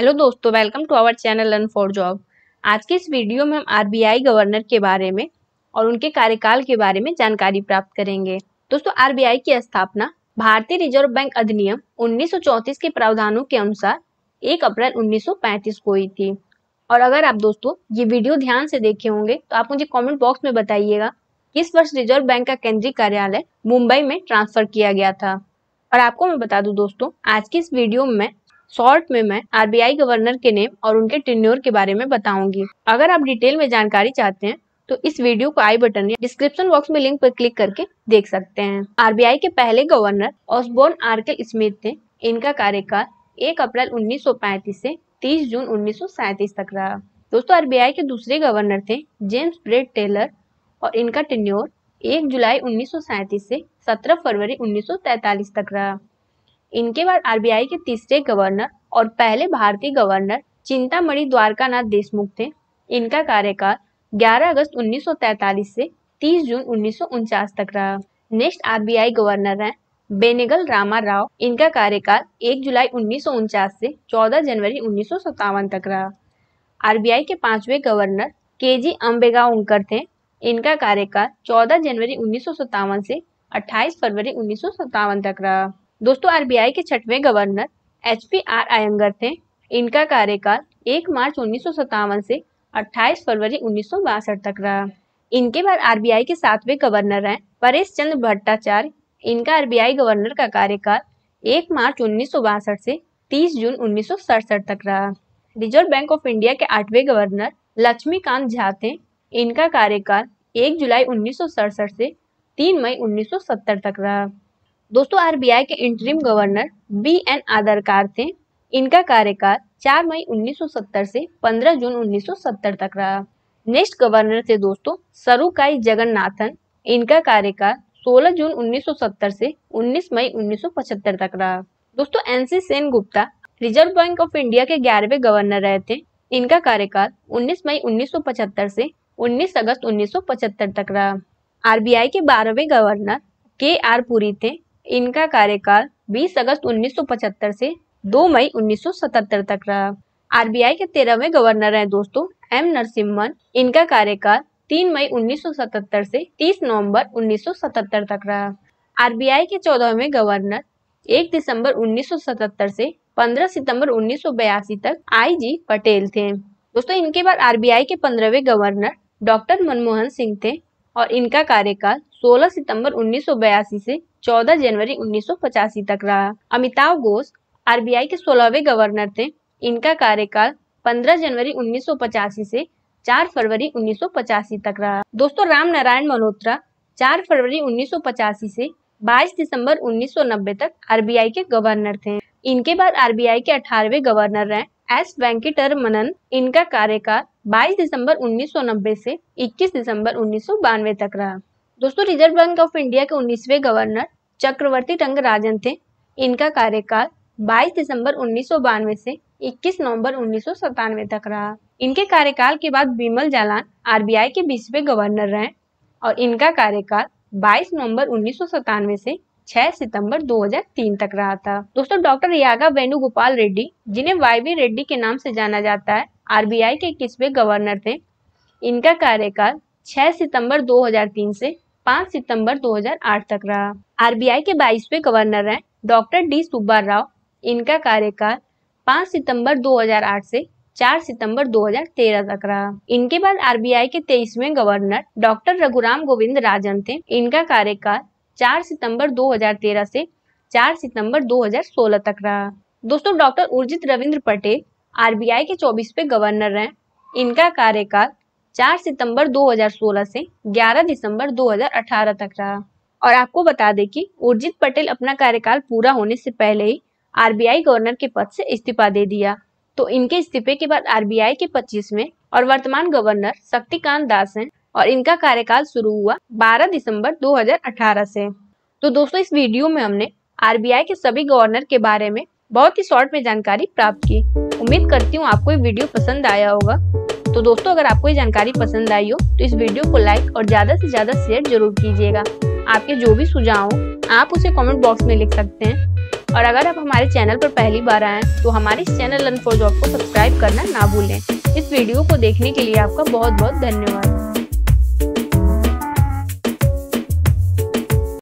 hello दोस्तों welcome to our channel learn for job आज के इस वीडियो में हम आरबीआई गवर्नर के बारे में और उनके कार्यकाल के बारे में जानकारी प्राप्त करेंगे दोस्तों आरबीआई की स्थापना भारतीय रिजर्व बैंक अधिनियम 1934 के प्रावधानों के अनुसार 1 अप्रैल 1935 को हुई थी और अगर आप दोस्तों ये वीडियो ध्यान से देखे होंगे तो आप मुझे कॉमेंट बॉक्स में बताइएगा किस वर्ष रिजर्व बैंक का केंद्रीय कार्यालय मुंबई में ट्रांसफर किया गया था और आपको मैं बता दूं दोस्तों आज की इस वीडियो में शॉर्ट में मैं आरबीआई गवर्नर के नेम और उनके टिन्योर के बारे में बताऊंगी अगर आप डिटेल में जानकारी चाहते हैं तो इस वीडियो को आई बटन या डिस्क्रिप्शन बॉक्स में लिंक पर क्लिक करके देख सकते हैं आरबीआई के पहले गवर्नर ऑसबोर्न के स्मिथ थे इनका कार्यकाल 1 अप्रैल 1935 से 30 जून 1937 तक रहा दोस्तों आरबीआई के दूसरे गवर्नर थे जेम्स ब्रेड टेलर और इनका टिन्योर एक जुलाई 1937 से सत्रह फरवरी तैतालीस तक रहा इनके बाद आरबीआई के तीसरे गवर्नर और पहले भारतीय गवर्नर चिंतामणि द्वारकानाथ देशमुख थे इनका कार्यकाल 11 अगस्त 1943 से 30 जून उन्नीस तक रहा नेक्स्ट आरबीआई गवर्नर हैं बेनेगल रामा राव इनका कार्यकाल 1 जुलाई उन्नीस से 14 जनवरी उन्नीस तक रहा आरबीआई के पांचवे गवर्नर के जी अम्बेगाओंकर थे इनका कार्यकाल 14 जनवरी उन्नीस से 28 फरवरी उन्नीस तक रहा दोस्तों आरबीआई के छठवें governor H P R Iyengar थे इनका कार्यकाल 1 मार्च उन्नीस से 28 फरवरी उन्नीस तक रहा इनके बाद आरबीआई के सातवें गवर्नर हैं परेश चंद्र भट्टाचार्य इनका आरबीआई गवर्नर का कार्यकाल 1 मार्च उन्नीस से 30 जून उन्नीस तक रहा रिजर्व बैंक ऑफ इंडिया के आठवें गवर्नर लक्ष्मीकांत झा थे इनका कार्यकाल 1 जुलाई उन्नीस से 3 मई उन्नीस तक रहा दोस्तों आरबीआई के interim governor B N Adarkar थे इनका कार्यकाल 4 मई 1970 से 15 जून 1970 तक रहा नेक्स्ट गवर्नर थे दोस्तों सरुकाई जगन्नाथन इनका कार्यकाल 16 जून 1970 से 19 मई 1975 तक रहा दोस्तों NC Sen Gupta reserve bank of India के ग्यारहवे गवर्नर रहे थे इनका कार्यकाल 19 मई 1975 से 19 अगस्त 1975 तक रहा आरबीआई के बारहवें गवर्नर के आर पुरी थे इनका कार्यकाल 20 अगस्त 1975 से 2 मई 1977 तक रहा आरबीआई के तेरहवें गवर्नर हैं दोस्तों एम नरसिम्हन इनका कार्यकाल 3 मई 1977 से 30 नवंबर 1977 तक रहा आरबीआई के चौदहवें गवर्नर 1 दिसंबर 1977 से 15 सितंबर 1982 तक आईजी पटेल थे दोस्तों इनके बाद आरबीआई के पंद्रहवें गवर्नर डॉक्टर मनमोहन सिंह थे और इनका कार्यकाल 16 सितंबर 1982 से 14 जनवरी 1985 तक रहा अमिताभ घोष आरबीआई के सोलहवे गवर्नर थे इनका कार्यकाल 15 जनवरी 1985 से 4 फरवरी 1985 तक रहा दोस्तों राम नारायण मल्होत्रा 4 फरवरी 1985 से 22 दिसंबर 1990 तक आरबीआई के गवर्नर थे इनके बाद आरबीआई के 18वें गवर्नर रहे एस वेंकटर मनन इनका कार्यकाल 22 दिसंबर 1990 से 21 दिसंबर उन्नीस तक रहा दोस्तों रिजर्व बैंक ऑफ इंडिया के उन्नीसवे गवर्नर चक्रवर्ती टंग राजन थे इनका कार्यकाल 22 दिसंबर उन्नीस से 21 नवंबर उन्नीस तक रहा इनके कार्यकाल के बाद बिमल जालान आरबीआई के बीसवें गवर्नर रहे और इनका कार्यकाल 22 नवंबर उन्नीस से 6 सितंबर 2003 तक रहा था दोस्तों डॉक्टर यागा वेणुगोपाल रेड्डी जिन्हें वाईवी रेड्डी के नाम से जाना जाता है आरबीआई के इक्कीसवे गवर्नर थे इनका कार्यकाल 6 सितंबर 2003 से पाँच सितंबर 2008 तक रहा आरबीआई के 22वें गवर्नर हैं डॉक्टर डी सुब्बा राव इनका कार्यकाल 5 सितंबर 2008 से 4 सितंबर 2013 तक रहा इनके बाद आरबीआई के 23वें गवर्नर डॉक्टर रघुराम गोविंद राजन थे इनका कार्यकाल 4 सितंबर 2013 से 4 सितंबर 2016 तक रहा दोस्तों डॉक्टर उर्जित रविंद्र पटेल आरबीआई के 24वें गवर्नर हैं इनका कार्यकाल 4 सितंबर 2016 से 11 दिसंबर 2018 तक रहा और आपको बता दें कि उर्जित पटेल अपना कार्यकाल पूरा होने से पहले ही आरबीआई गवर्नर के पद से इस्तीफा दे दिया तो इनके इस्तीफे के बाद आरबीआई के में और वर्तमान गवर्नर शक्तिकांत दास हैं और इनका कार्यकाल शुरू हुआ 12 दिसंबर 2018 से तो दोस्तों इस वीडियो में हमने आरबीआई के सभी गवर्नर के बारे में बहुत ही शॉर्ट में जानकारी प्राप्त की उम्मीद करती हूँ आपको ये वीडियो पसंद आया होगा तो दोस्तों अगर आपको ये जानकारी पसंद आई हो तो इस वीडियो को लाइक और ज्यादा से ज्यादा शेयर जरूर कीजिएगा आपके जो भी सुझाव हो आप उसे कमेंट बॉक्स में लिख सकते हैं और अगर आप हमारे चैनल पर पहली बार आए तो हमारे चैनल लर्न फॉर जॉब को सब्सक्राइब करना ना भूलें इस वीडियो को देखने के लिए आपका बहुत बहुत धन्यवाद